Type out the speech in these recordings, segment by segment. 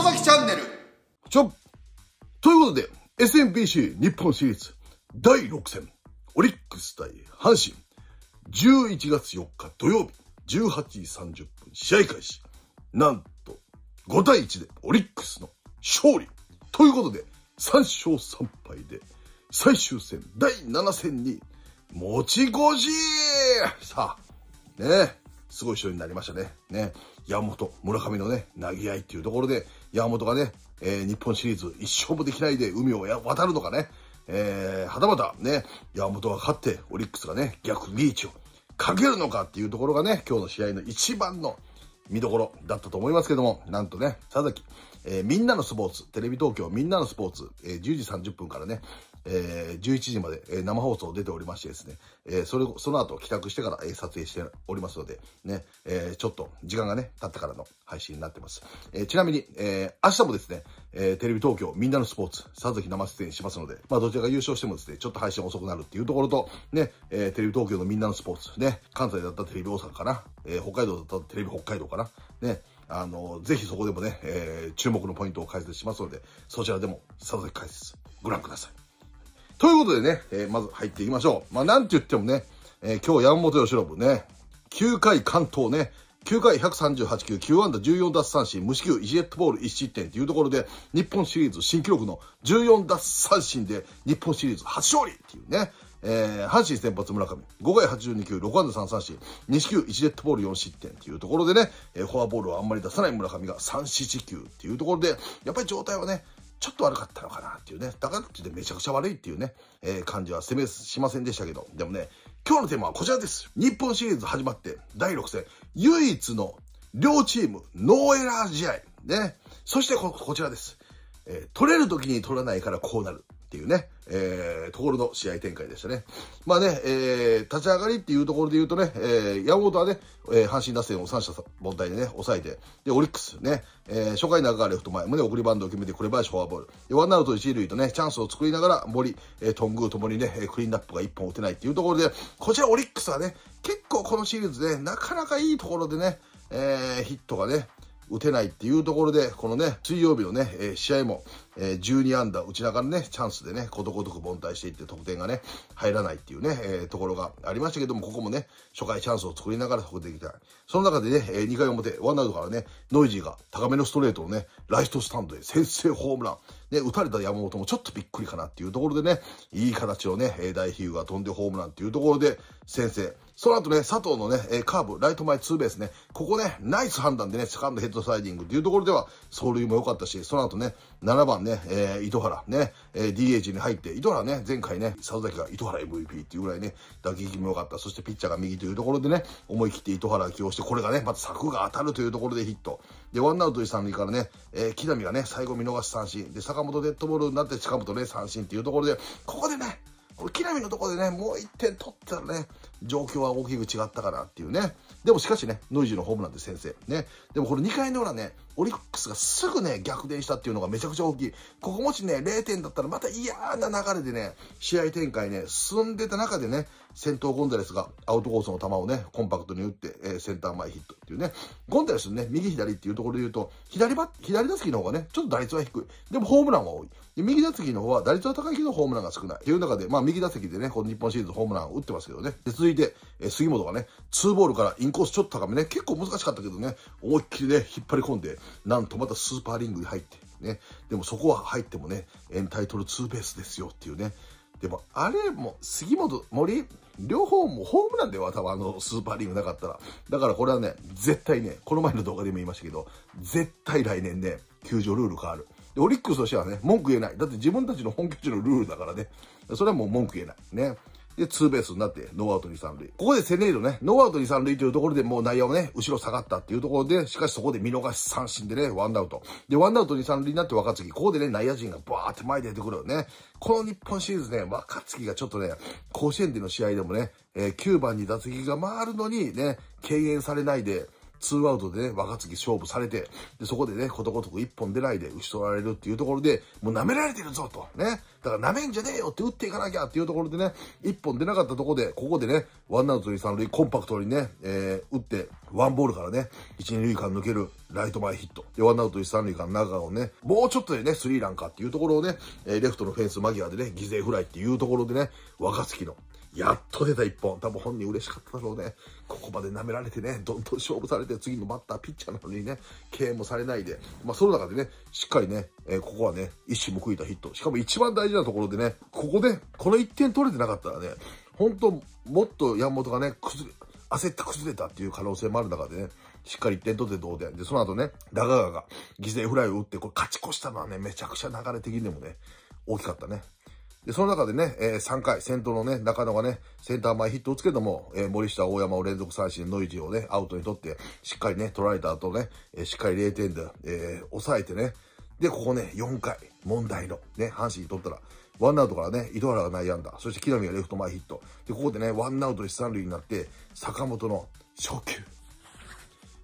野崎チャンネル。ちょということで、SMBC 日本シリーズ第6戦、オリックス対阪神、11月4日土曜日、18時30分試合開始。なんと、5対1でオリックスの勝利。ということで、3勝3敗で、最終戦第7戦に、持ち越しさあ、ねえ、すごい勝利になりましたね。ね。山本、村上のね、投げ合いっていうところで、山本がね、えー、日本シリーズ一勝もできないで海を渡るのかね、えー、はたまたね、山本が勝って、オリックスがね、逆リーチをかけるのかっていうところがね、今日の試合の一番の見どころだったと思いますけども、なんとね、佐々木、えー、みんなのスポーツ、テレビ東京みんなのスポーツ、えー、10時30分からね、えー、11時まで、えー、生放送出ておりましてですね、えー、それ、その後帰宅してから、えー、撮影しておりますので、ね、えー、ちょっと時間がね、経ってからの配信になってます。えー、ちなみに、えー、明日もですね、えー、テレビ東京みんなのスポーツ、佐々木生出演しますので、まあ、どちらが優勝してもですね、ちょっと配信遅くなるっていうところと、ね、えー、テレビ東京のみんなのスポーツ、ね、関西だったらテレビ大阪かな、えー、北海道だったらテレビ北海道かな、ね、あの、ぜひそこでもね、えー、注目のポイントを解説しますので、そちらでも佐々木解説、ご覧ください。ということでね、えー、まず入っていきましょう。まあ、なんて言ってもね、えー、今日山本由伸ね、9回関東ね、9回138球、9安打14奪三振、無四球1ジェットボール1失点というところで、日本シリーズ新記録の14奪三振で、日本シリーズ初勝利っていうね、えー、阪神先発村上、5回82球、6安打3三振、2四球1ジェットボール4失点というところでね、えー、フォアボールをあんまり出さない村上が3、4、9っていうところで、やっぱり状態はね、ちょっと悪かったのかなっていうね。だからってめちゃくちゃ悪いっていうね、えー、感じは攻めしませんでしたけど。でもね、今日のテーマはこちらです。日本シリーズ始まって第6戦、唯一の両チームノーエラー試合。ね。そしてこ、こちらです。えー、取れる時に取らないからこうなる。っていうね、えー、ところの試合展開でしたね。まあね、えー、立ち上がりっていうところで言うとね、えー、山本はね、えー、阪神打線を三者凡退でね、抑えて、で、オリックスね、えー、初回中川レフト前、胸送りバンドを決めて、紅林フォアボール。で、ワンアウト一塁とね、チャンスを作りながら、森、えー、頓宮ともにね、クリーンナップが一本打てないっていうところで、こちらオリックスはね、結構このシリーズで、ね、なかなかいいところでね、えー、ヒットがね、打てないっていうところで、このね、水曜日のね、えー、試合も、えー、12アンダー、内田からね、チャンスでね、ことごとく凡退していって得点がね、入らないっていうね、えー、ところがありましたけども、ここもね、初回チャンスを作りながら得点できた。い。その中でね、えー、2回表、ワンアウトからね、ノイジーが高めのストレートをね、ライトスタンドへ先制ホームラン。で、打たれた山本もちょっとびっくりかなっていうところでね、いい形をね、大比喩が飛んでホームランっていうところで、先生。その後ね、佐藤のね、カーブ、ライト前ツーベースね、ここね、ナイス判断でね、セカンドヘッドスライディングっていうところでは、走塁も良かったし、その後ね、7番ね、えー、糸原ね、えー、DH に入って、糸原ね、前回ね、藤崎が糸原 MVP っていうぐらいね、打撃も良かった。そしてピッチャーが右というところでね、思い切って糸原起用して、これがね、また柵が当たるというところでヒット。で、ワンアウト一三塁からね、えー、木浪がね、最後見逃し三振。で、坂本デッドボールになって近本ね、三振っていうところで、ここでね、木浪のところでね、もう1点取ったらね、状況は大きく違ったかなっていうね。でもしかしね、ノイジーのホームランで先生。ね。でもこれ2回の裏ね、オリックスがすぐね、逆転したっていうのがめちゃくちゃ大きい。ここもしね、0点だったらまた嫌な流れでね、試合展開ね、進んでた中でね、先頭ゴンザレスがアウトコースの球をね、コンパクトに打って、えー、センター前ヒットっていうね。ゴンザレスね、右左っていうところで言うと、左バ左打席の方がね、ちょっと打率は低い。でもホームランは多い。右打席の方は打率は高いけどホームランが少ない。という中で、まあ右打席でね、この日本シリーズホームランを打ってますけどね。で続続いて、え杉本がね、ツーボールからインコースちょっと高めね、結構難しかったけどね、思いっきりね、引っ張り込んで、なんとまたスーパーリングに入って、ね、でもそこは入ってもね、エンタイトルツーベースですよっていうね、でも、あれも、杉本、森、両方もホームランでよ、多分あのスーパーリングなかったら。だからこれはね、絶対ね、この前の動画でも言いましたけど、絶対来年ね、球場ルール変わる。で、オリックスとしてはね、文句言えない。だって自分たちの本拠地のルールだからね。それはもう文句言えない。ね。で、ツーベースになって、ノーアウト2、3塁。ここでセネイドね、ノーアウト2、3塁というところでもう内容もね、後ろ下がったっていうところで、しかしそこで見逃し三振でね、ワンアウト。で、ワンアウト2、3塁になって若月、ここでね、内野陣がバーって前に出てくるよね。この日本シリーズね、若月がちょっとね、甲子園での試合でもね、えー、9番に打席が回るのにね、敬遠されないで、ツーアウトでね、若月勝負されて、で、そこでね、ことごとく一本出ないで打ち取られるっていうところで、もう舐められてるぞと、ね。だから舐めんじゃねえよって打っていかなきゃっていうところでね、一本出なかったところで、ここでね、ワンアウト二三塁コンパクトにね、えー、打って、ワンボールからね、一二塁間抜けるライト前ヒット。で、ワンアウト一三塁間中をね、もうちょっとでね、スリーランかっていうところをね、えー、レフトのフェンス間際でね、犠牲フライっていうところでね、若月のやっと出た一本。多分本人嬉しかっただろうね。ここまで舐められてね、どんどん勝負されて、次のバッター、ピッチャーなのにね、敬遠もされないで。まあ、その中でね、しっかりね、えー、ここはね、一矢報いたヒット。しかも一番大事なところでね、ここで、この1点取れてなかったらね、本当もっと山本がね、崩れ、焦って崩れたっていう可能性もある中でね、しっかり1点取って同点。で、その後ね、ダガガが犠牲フライを打って、これ勝ち越したのはね、めちゃくちゃ流れ的にでもね、大きかったね。で、その中でね、えー、3回、先頭のね、中野がね、センター前ヒットを打つけども、えー、森下、大山を連続三振、ノイジーをね、アウトに取って、しっかりね、取られた後ね、えー、しっかり0点で、えー、抑えてね、で、ここね、4回、問題の、ね、阪神に取ったら、ワンアウトからね、井戸原が内野安打、そして木浪がレフト前ヒット。で、ここでね、ワンアウト一三塁になって、坂本の初球、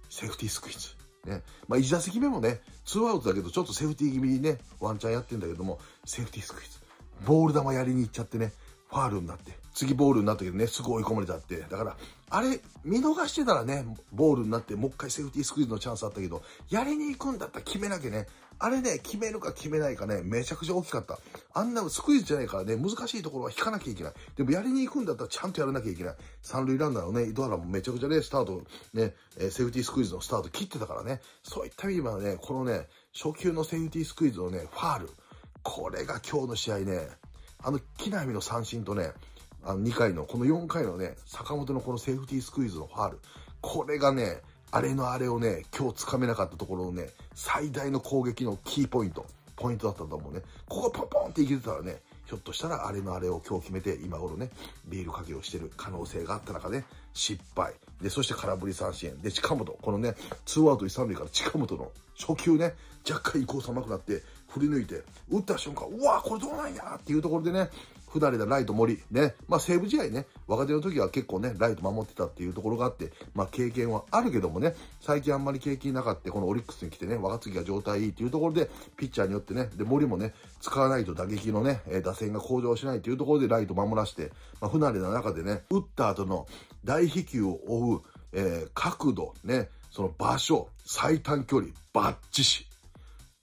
セーフティースクイズ。ね。まあ、1打席目もね、2アウトだけど、ちょっとセーフティー気味にね、ワンチャンやってんだけども、セーフティースクイズ。ボール球やりに行っちゃってね、ファールになって、次ボールになったけどね、すぐ追い込まれちゃって。だから、あれ、見逃してたらね、ボールになって、もう一回セーフティースクイズのチャンスあったけど、やりに行くんだったら決めなきゃね、あれね、決めるか決めないかね、めちゃくちゃ大きかった。あんなスクイズじゃないからね、難しいところは引かなきゃいけない。でもやりに行くんだったらちゃんとやらなきゃいけない。三塁ランナーのね、戸原もめちゃくちゃね、スタート、ね、セーフティースクイズのスタート切ってたからね、そういった意味ではね、このね、初級のセーフティースクイズのね、ファール。これが今日の試合ね、あの、木並の三振とね、あの、2回の、この4回のね、坂本のこのセーフティースクイズのファール。これがね、あれのあれをね、今日掴めなかったところのね、最大の攻撃のキーポイント、ポイントだったと思うね。ここポンポンっていけてたらね、ひょっとしたらあれのあれを今日決めて、今頃ね、ビールかけをしてる可能性があった中で、ね、失敗。で、そして空振り三振。で、近本。このね、ツーアウト一三塁から近本の初球ね、若干移行さまくなって、振り抜いて、打った瞬間、うわこれどうなんやっていうところでね、不慣れたライト森、ね、まあ西武試合ね、若手の時は結構ね、ライト守ってたっていうところがあって、まあ経験はあるけどもね、最近あんまり経験なかった、このオリックスに来てね、若槻が状態いいっていうところで、ピッチャーによってね、で、森もね、使わないと打撃のね、打線が向上しないっていうところでライト守らして、まあ不慣れな中でね、打った後の大飛球を追う、えー、角度、ね、その場所、最短距離、バッチし、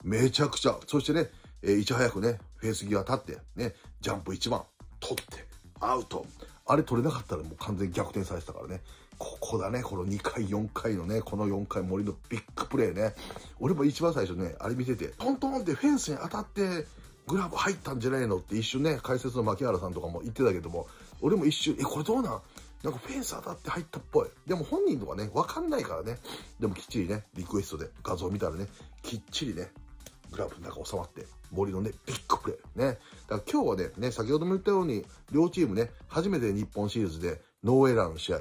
めちゃくちゃ、そしてね、えー、いち早くね、フェース際立って、ね、ジャンプ1番、取って、アウト。あれ取れなかったらもう完全に逆転されてたからね。ここだね、この2回、4回のね、この4回森のビッグプレーね。俺も一番最初ね、あれ見てて、トントンってフェンスに当たって、グラブ入ったんじゃないのって一瞬ね、解説の牧原さんとかも言ってたけども、俺も一瞬、え、これどうなんなんかフェンス当たって入ったっぽい。でも本人とかね、わかんないからね。でもきっちりね、リクエストで画像見たらね、きっちりね、グラブの中収まって、森のね、ビッグプレー。ね。だから今日はね、ね、先ほども言ったように、両チームね、初めて日本シリーズでノーエラーの試合。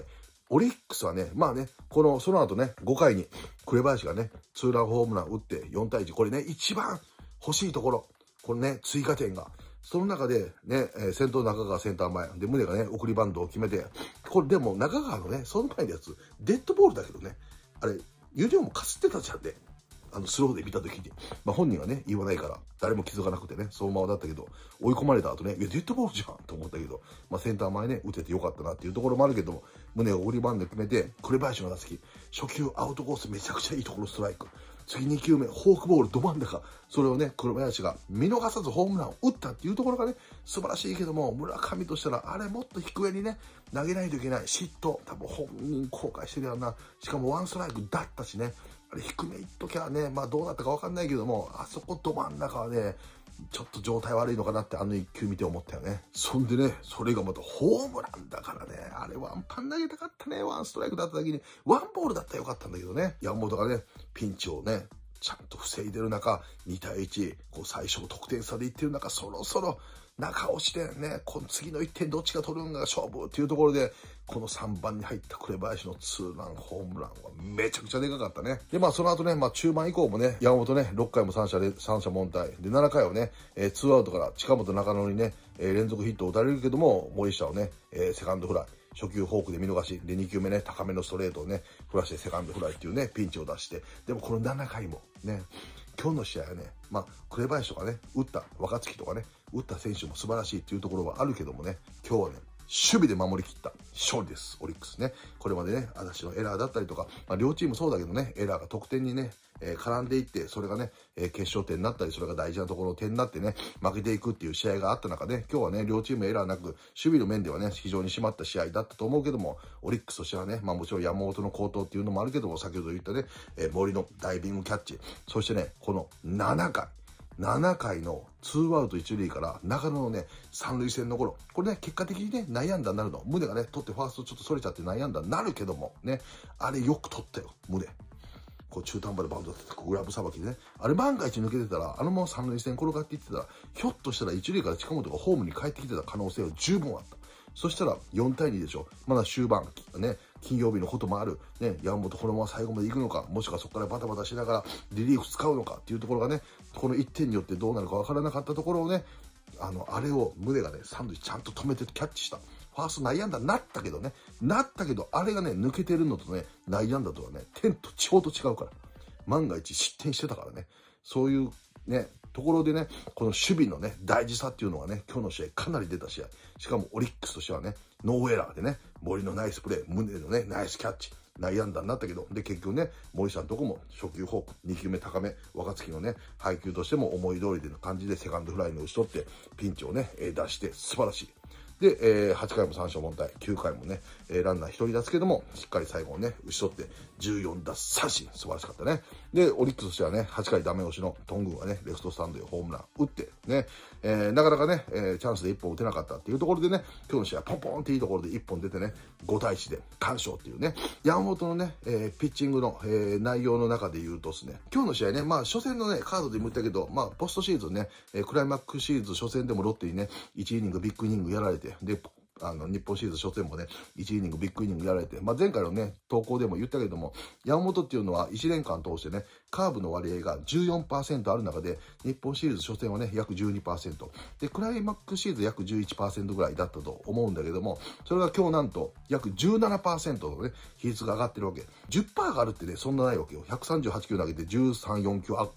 オリックスはね、まあね、この、その後ね、5回に、紅林がね、ツーランホームラン打って4対1。これね、一番欲しいところ。このね、追加点が。その中で、ね、え先頭中川センター前。で、胸がね、送りバンドを決めて。これでも中川のね、その前のやつ、デッドボールだけどね、あれ、ユニオもかすってたじゃんね。あの、スローで見た時に、まあ、本人はね、言わないから、誰も気づかなくてね、そのままだったけど、追い込まれた後ね、いや、デッドボールじゃんと思ったけど、まあ、センター前ね、打ててよかったなっていうところもあるけども、胸を折りバンで決めて、紅林の打席、初球アウトコースめちゃくちゃいいところストライク。次2球目、フォークボールど真ん中。それをね、黒林が見逃さずホームランを打ったっていうところがね、素晴らしいけども、村上としたら、あれもっと低めにね、投げないといけない。嫉妬。多分本人後悔してるやんな。しかもワンストライクだったしね。あれ低めいっときゃね、まあどうなったかわかんないけども、あそこど真ん中はね、ちょっと状態悪いのかなってあの一球見て思ったよね。そんでね、それがまたホームランだからね、あれワンパン投げたかったね、ワンストライクだった時に、ワンボールだったらよかったんだけどね、山本がね、ピンチをね、ちゃんと防いでる中、2対1、こう最初得点差でいってる中、そろそろ中押してね、この次の1点どっちが取るんが勝負っていうところで、この3番に入った紅林のツーランホームランはめちゃくちゃでかかったね。で、まあその後ね、まあ中盤以降もね、山本ね、6回も三者で、三者問題。で、7回はね、えー、2アウトから近本中野にね、えー、連続ヒットを打たれるけども、森下をね、えー、セカンドフライ。初球フォークで見逃し、で、2球目ね、高めのストレートをね、振らしてセカンドフライっていうね、ピンチを出して、でもこの7回もね、今日の試合はね、まあ、紅林とかね、打った若月とかね、打った選手も素晴らしいっていうところはあるけどもね、今日はね、守備で守りきった勝利です。オリックスね。これまでね、私のエラーだったりとか、まあ、両チームそうだけどね、エラーが得点にね、えー、絡んでいって、それがね、えー、決勝点になったり、それが大事なところの点になってね、負けていくっていう試合があった中で、今日はね、両チームエラーなく、守備の面ではね、非常に締まった試合だったと思うけども、オリックスとしてはね、まあもちろん山本の高騰っていうのもあるけども、先ほど言ったね、えー、森のダイビングキャッチ、そしてね、この7回、7回の2アウト1塁から中野のね、三塁線の頃、これね、結果的にね、悩んだなるの。胸がね、取ってファーストちょっとそれちゃって悩んだなるけども、ね、あれよく取ったよ、胸。こう中途半端でバウンドってグラブさばきでね。あれ万が一抜けてたら、あのまま三塁線転がっていってたら、ひょっとしたら一塁から近本がホームに帰ってきてた可能性は十分あった。そしたら4対2でしょ。まだ終盤、ね、金曜日のこともある。ね、山本このまま最後まで行くのか、もしくはそこからバタバタしながらリリーフ使うのかっていうところがね、この1点によってどうなるか分からなかったところをね、あの、あれを胸がね、サンドイッチちゃんと止めてキャッチした。ファースト内野安打になったけどね、なったけど、あれがね、抜けてるのとね、内野安打とはね、天と地方と違うから。万が一失点してたからね、そういうね、ところでね、この守備のね、大事さっていうのがね、今日の試合かなり出た試合。しかもオリックスとしてはね、ノーエラーでね、森のナイスプレー、胸のね、ナイスキャッチ。悩んだんだったけど、で、結局ね、森さんとこも初球フォーク、2球目高め、若月のね、配球としても思い通りでの感じでセカンドフライに打ち取って、ピンチをね、出して素晴らしい。で、えー、8回も三勝凡退、9回もね、えー、ランナー1人ですけども、しっかり最後をね、打ち取って、14奪三振、素晴らしかったね。で、オリックスとしてはね、8回ダメ押しのトングがね、レフトスタンドへホームラン打って、ね、えー、なかなかね、えー、チャンスで1本打てなかったっていうところでね、今日の試合、ポンポンっていいところで1本出てね、5対1で完勝っていうね、山本のね、えー、ピッチングの、えー、内容の中で言うとですね、今日の試合ね、まあ、初戦のね、カードでも言ったけど、まあ、ポストシーズンね、えー、クライマックスシーズン初戦でもロッテにね、1イニング、ビッグイニングやられて、て、で、あの、日本シリーズ初戦もね、1イニング、ビッグイニングやられて、まあ、前回のね、投稿でも言ったけども、山本っていうのは1年間通してね、カーブの割合が14%ある中で、日本シリーズ初戦はね、約12%。で、クライマックスシリーズ約11%ぐらいだったと思うんだけども、それが今日なんと約17%のね、比率が上がってるわけ。10%ががるってね、そんなないわけよ。138球投げて13、4球増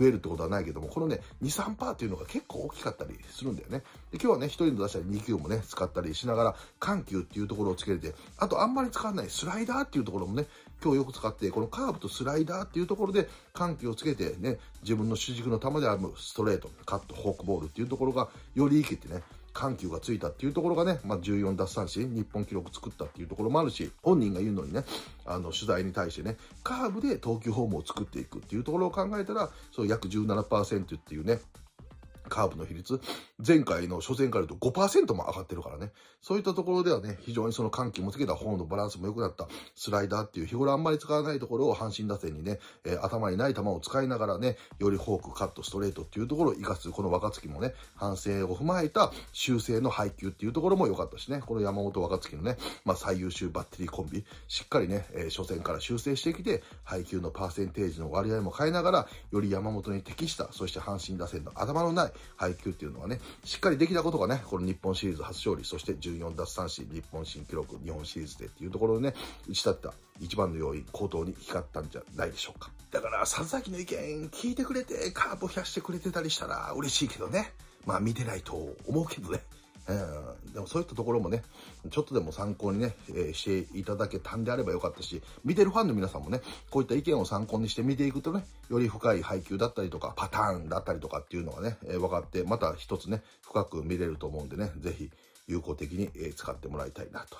えるってことはないけども、このね、2、3%っていうのが結構大きかったりするんだよね。で、今日はね、1人の打者に2球もね、使ったりしながら、緩急っていうところをつけて、あとあんまり使わないスライダーっていうところもね、今よく使って、このカーブとスライダーっていうところで緩急をつけてね、自分の主軸の球であるストレート、カット、フォークボールっていうところがより生きてね、緩急がついたっていうところがね、まあ、14奪三振、日本記録作ったっていうところもあるし、本人が言うのにね、あの、取材に対してね、カーブで投球フォームを作っていくっていうところを考えたら、そう約17%っていうね、カーブの比率、前回の初戦から言うと5%も上がってるからね。そういったところではね、非常にその緩急もつけたフォーのバランスも良くなったスライダーっていう日頃あんまり使わないところを阪神打線にね、えー、頭にない球を使いながらね、よりフォーク、カット、ストレートっていうところを活かす、この若月もね、反省を踏まえた修正の配球っていうところも良かったしね、この山本若月のね、まあ最優秀バッテリーコンビ、しっかりね、えー、初戦から修正してきて、配球のパーセンテージの割合も変えながら、より山本に適した、そして阪神打線の頭のない、配球っていうのはね、しっかりできたことがね、この日本シリーズ初勝利、そして14奪三振、日本新記録、日本シリーズでっていうところでね、打ち立った一番の要因、高頭に光ったんじゃないでしょうか。だから、佐々木の意見聞いてくれて、カープを冷やしてくれてたりしたら嬉しいけどね。まあ見てないと思うけどね。えー、でもそういったところもね、ちょっとでも参考にね、えー、していただけたんであればよかったし、見てるファンの皆さんもね、こういった意見を参考にして見ていくとね、より深い配球だったりとか、パターンだったりとかっていうのがね、えー、分かって、また一つね、深く見れると思うんでね、ぜひ有効的に、え使ってもらいたいなと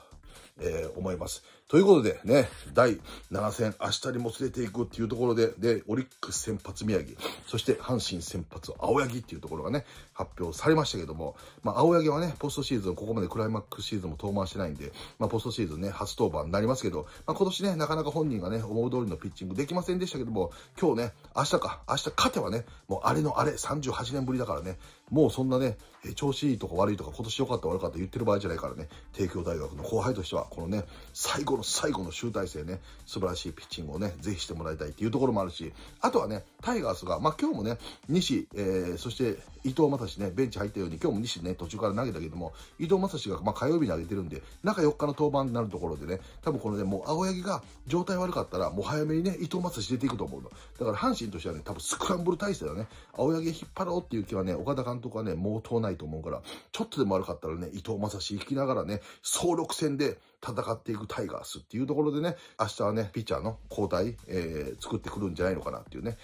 えー、思います。ということでね、第7戦、明日にも連れていくっていうところで、で、オリックス先発宮城、そして阪神先発青柳っていうところがね、発表されましたけども、まあ、青柳はね、ポストシーズン、ここまでクライマックスシーズンも登板してないんで、まあ、ポストシーズンね、初登板になりますけど、まあ、今年ね、なかなか本人がね、思う通りのピッチングできませんでしたけども、今日ね、明日か、明日勝てばね、もうあれのあれ、38年ぶりだからね、もうそんなね、え調子いいとか悪いとか今年良かった悪かった言ってる場合じゃないからね、帝京大学の後輩としては、このね、最後の最後の集大成ね、素晴らしいピッチングをね、ぜひしてもらいたいっていうところもあるし、あとはね、タイガースが、まあ、今日もね、西、えー、そして伊藤正史ね、ベンチ入ったように、今日も西ね、途中から投げたけども、伊藤正史が、まあ、火曜日に上げてるんで、中4日の登板になるところでね、多分このね、もう青柳が状態悪かったら、もう早めにね、伊藤正史出ていくと思うの。だから阪神としてはね、多分スクランブル体制だね、青柳引っ張ろうっていう気はね、岡田監督はね、もうないないと思うから、ちょっとでも悪かったらね、伊藤正史引きながらね、総力戦で戦っていくタイガースっていうところでね、明日はね、ピッチャーの交代、えー、作ってくるんじゃないのかなっていうね。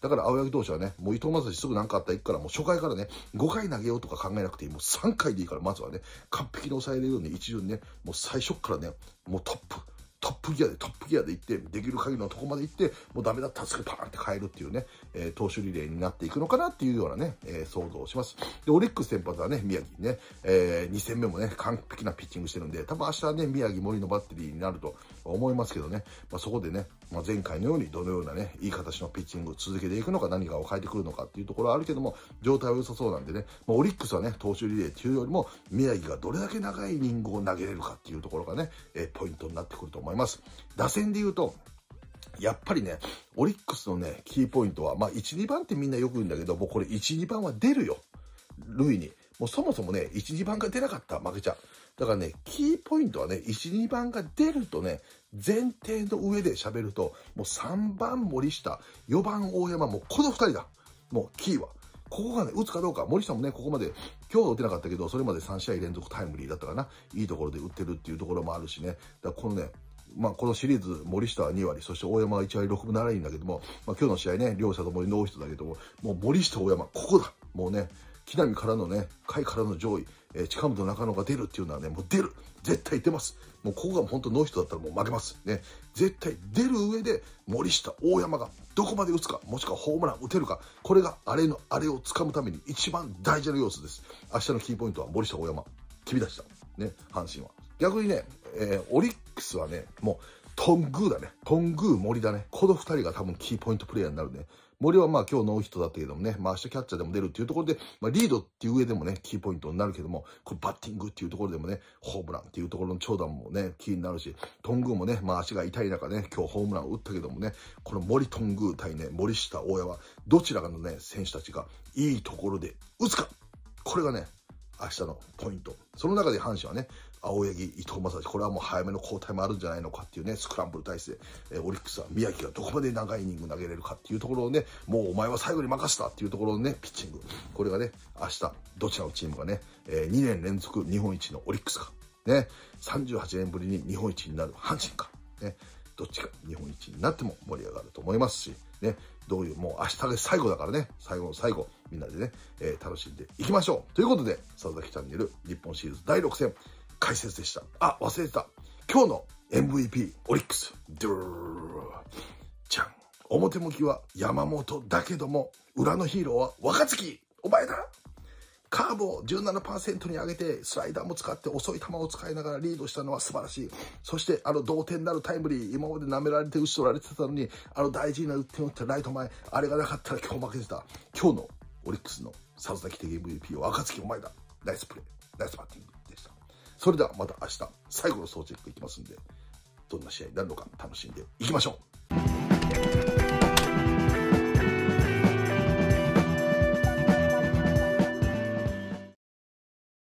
だから青柳投手はね、もう伊藤正史すぐ何かあったら行くから、もう初回からね、5回投げようとか考えなくていい。もう3回でいいから、まずはね、完璧に抑えれるように一巡ね、もう最初からね、もうトップ。トップギアで、トップギアで行って、できる限りのとこまで行って、もうダメだったらすぐパーンって変えるっていうね、えー、投手リレーになっていくのかなっていうようなね、えー、想像をします。で、オリックス先発はね、宮城ね、えー、2戦目もね、完璧なピッチングしてるんで、多分明日はね、宮城森のバッテリーになると思いますけどね、まあ、そこでね、まあ、前回のようにどのようなね、いい形のピッチングを続けていくのか、何かを変えてくるのかっていうところはあるけども、状態は良さそうなんでね、まあ、オリックスはね、投手リレーっていうよりも、宮城がどれだけ長いイニングを投げれるかっていうところがね、えー、ポイントになってくると思います。思います。打線で言うと、やっぱりね、オリックスのね、キーポイントは、まあ、1、2番ってみんなよく言うんだけど、もうこれ1、2番は出るよ。類に。もうそもそもね、1、2番が出なかったら負けちゃう。だからね、キーポイントはね、1、2番が出るとね、前提の上で喋ると、もう3番森下、4番大山、もうこの2人だ。もうキーは。ここがね、打つかどうか、森下もね、ここまで、今日は打てなかったけど、それまで3試合連続タイムリーだったかな。いいところで打ってるっていうところもあるしね。だからこのね、まあ、このシリーズ、森下は2割、そして大山は1割6分7厘だけども、まあ、今日の試合ね、両者ともにノーヒットだけども、もう森下、大山、ここだもうね、木浪からのね、甲斐からの上位、えー、近本、中野が出るっていうのはね、もう出る絶対出ますもうここが本当ノーヒットだったらもう負けます。ね。絶対出る上で、森下、大山がどこまで打つか、もしくはホームラン打てるか、これがあれのあれを掴むために一番大事な要素です。明日のキーポイントは森下、大山、君たちだ。ね、阪神は。逆にね、えー、オリックスはね、もう、トングーだね。トングー森だね。この二人が多分キーポイントプレイヤーになるね。森はまあ今日ノーヒットだったけどもね、まあ明日キャッチャーでも出るっていうところで、まあリードっていう上でもね、キーポイントになるけども、これバッティングっていうところでもね、ホームランっていうところの長打もね、キーになるし、トングーもね、まあ足が痛い中ね、今日ホームランを打ったけどもね、この森トングー対ね、森下大谷は、どちらかのね、選手たちがいいところで打つかこれがね、明日のポイント。その中で阪神はね、青柳、伊藤正史、これはもう早めの交代もあるんじゃないのかっていうね、スクランブル体制、えー、オリックスは宮城がどこまで長いイニング投げれるかっていうところをね、もうお前は最後に任せたっていうところのね、ピッチング。これがね、明日、どちらのチームがね、えー、2年連続日本一のオリックスか、ね、38年ぶりに日本一になる阪神か、ね、どっちか日本一になっても盛り上がると思いますし、ね、どういう、もう明日が最後だからね、最後の最後、みんなでね、えー、楽しんでいきましょう。ということで、佐々木チャンネル、日本シリーズ第6戦、解説でした。あ、忘れてた。今日の MVP、オリックス。ドゥー。じゃん。表向きは山本だけども、裏のヒーローは若月お前だカーブを17%に上げて、スライダーも使って遅い球を使いながらリードしたのは素晴らしい。そして、あの同点なるタイムリー、今まで舐められて打ち取られてたのに、あの大事な打点を打ったライト前、あれがなかったら今日負けてた。今日のオリックスの佐々木的 MVP は若月お前だ。ナイスプレー、ナイスバッティング。それではまた明日、最後の総チェックいきますんで、どんな試合になるのか楽しんでいきましょう